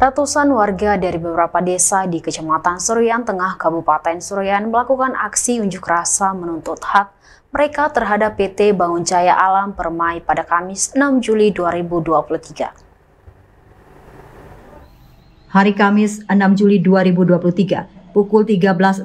Ratusan warga dari beberapa desa di Kecamatan Surian Tengah, Kabupaten Surian melakukan aksi unjuk rasa menuntut hak mereka terhadap PT Bangun Jaya Alam Permai pada Kamis 6 Juli 2023. Hari Kamis 6 Juli 2023, pukul 13.00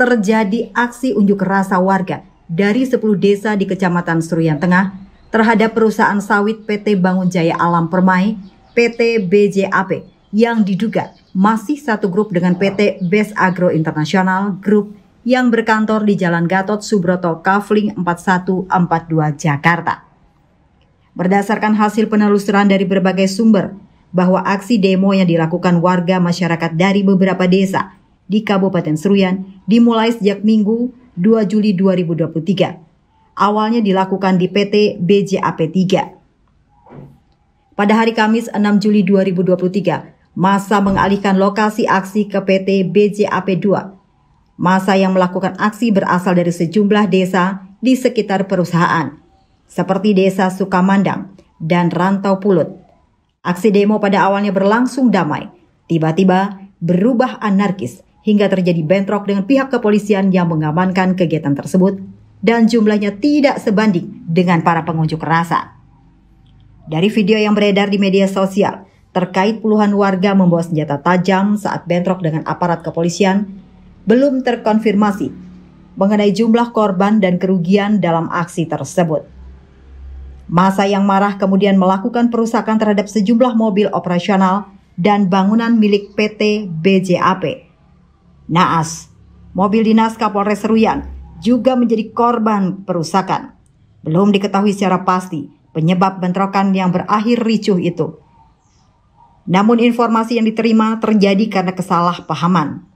terjadi aksi unjuk rasa warga dari 10 desa di Kecamatan Surian Tengah terhadap perusahaan sawit PT Bangun Jaya Alam Permai PT BJAP yang diduga masih satu grup dengan PT Best Agro Internasional Group yang berkantor di Jalan Gatot Subroto Kavling 4142 Jakarta. Berdasarkan hasil penelusuran dari berbagai sumber, bahwa aksi demo yang dilakukan warga masyarakat dari beberapa desa di Kabupaten Seruyan dimulai sejak Minggu 2 Juli 2023. Awalnya dilakukan di PT BJAP 3 pada hari Kamis 6 Juli 2023, masa mengalihkan lokasi aksi ke PT BJAP 2. Masa yang melakukan aksi berasal dari sejumlah desa di sekitar perusahaan, seperti desa Sukamandang dan Rantau Pulut. Aksi demo pada awalnya berlangsung damai, tiba-tiba berubah anarkis hingga terjadi bentrok dengan pihak kepolisian yang mengamankan kegiatan tersebut dan jumlahnya tidak sebanding dengan para pengunjuk rasa. Dari video yang beredar di media sosial terkait puluhan warga membawa senjata tajam saat bentrok dengan aparat kepolisian, belum terkonfirmasi mengenai jumlah korban dan kerugian dalam aksi tersebut. Masa yang marah kemudian melakukan perusakan terhadap sejumlah mobil operasional dan bangunan milik PT BJAP. Naas, mobil dinas Kapolres Seruyan juga menjadi korban perusakan. Belum diketahui secara pasti penyebab bentrokan yang berakhir ricuh itu. Namun informasi yang diterima terjadi karena kesalahpahaman.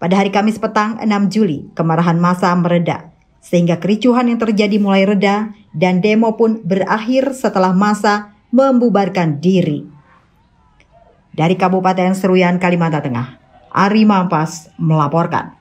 Pada hari Kamis petang 6 Juli, kemarahan massa mereda, sehingga kericuhan yang terjadi mulai reda dan demo pun berakhir setelah massa membubarkan diri. Dari Kabupaten Seruyan, Kalimantan Tengah, Ari Mampas melaporkan.